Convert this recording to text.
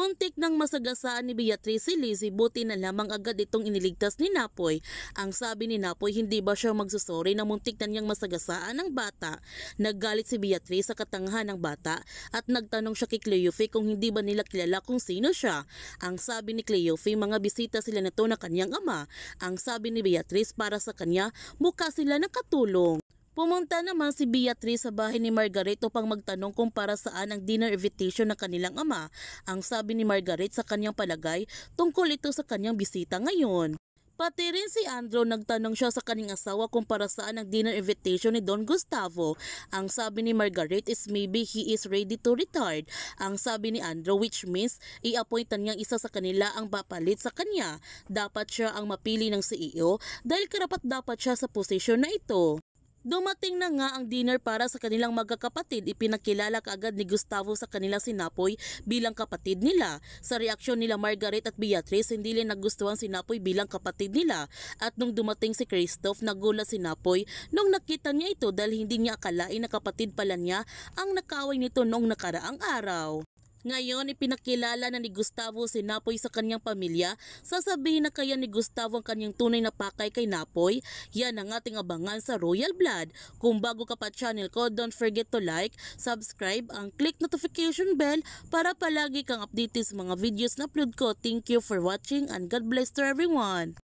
Muntik nang masagasaan ni Beatrice si Lizzie buti na lamang agad itong iniligtas ni Napoy. Ang sabi ni Napoy hindi ba siya magsusori na muntik na niyang masagasaan ang bata. Naggalit si Beatrice sa katangahan ng bata at nagtanong siya kay Cleofe kung hindi ba nila kilala kung sino siya. Ang sabi ni Cleofe mga bisita sila na to na kanyang ama. Ang sabi ni Beatrice para sa kanya mukha sila nakatulong. Pumunta naman si Beatrice sa bahay ni Margaret upang magtanong kung para saan ang dinner invitation ng kanilang ama. Ang sabi ni Margaret sa kanyang palagay tungkol ito sa kanyang bisita ngayon. Pati rin si Andrew nagtanong siya sa kanyang asawa kung para saan ang dinner invitation ni Don Gustavo. Ang sabi ni Margaret is maybe he is ready to retire. Ang sabi ni Andrew which means i-appointan niyang isa sa kanila ang papalit sa kanya. Dapat siya ang mapili ng CEO dahil karapat dapat siya sa posisyon na ito. Dumating na nga ang dinner para sa kanilang magkakapatid. Ipinakilala kaagad ni Gustavo sa kanila si Napoy bilang kapatid nila. Sa reaksyon nila Margaret at Beatrice, hindi rin nagustuhan si Napoy bilang kapatid nila. At nung dumating si Christoph, nagulat Napoy nung nakita niya ito dahil hindi niya akalain na kapatid pala niya ang nakaway nito noong nakaraang araw. Ngayon, ipinakilala na ni Gustavo si Napoy sa kanyang pamilya. Sasabihin na kaya ni Gustavo ang kanyang tunay na pakay kay Napoy. Yan ang ating abangan sa Royal Blood. Kung bago ka pa channel ko, don't forget to like, subscribe, ang click notification bell para palagi kang updated sa mga videos na upload ko. Thank you for watching and God bless to everyone.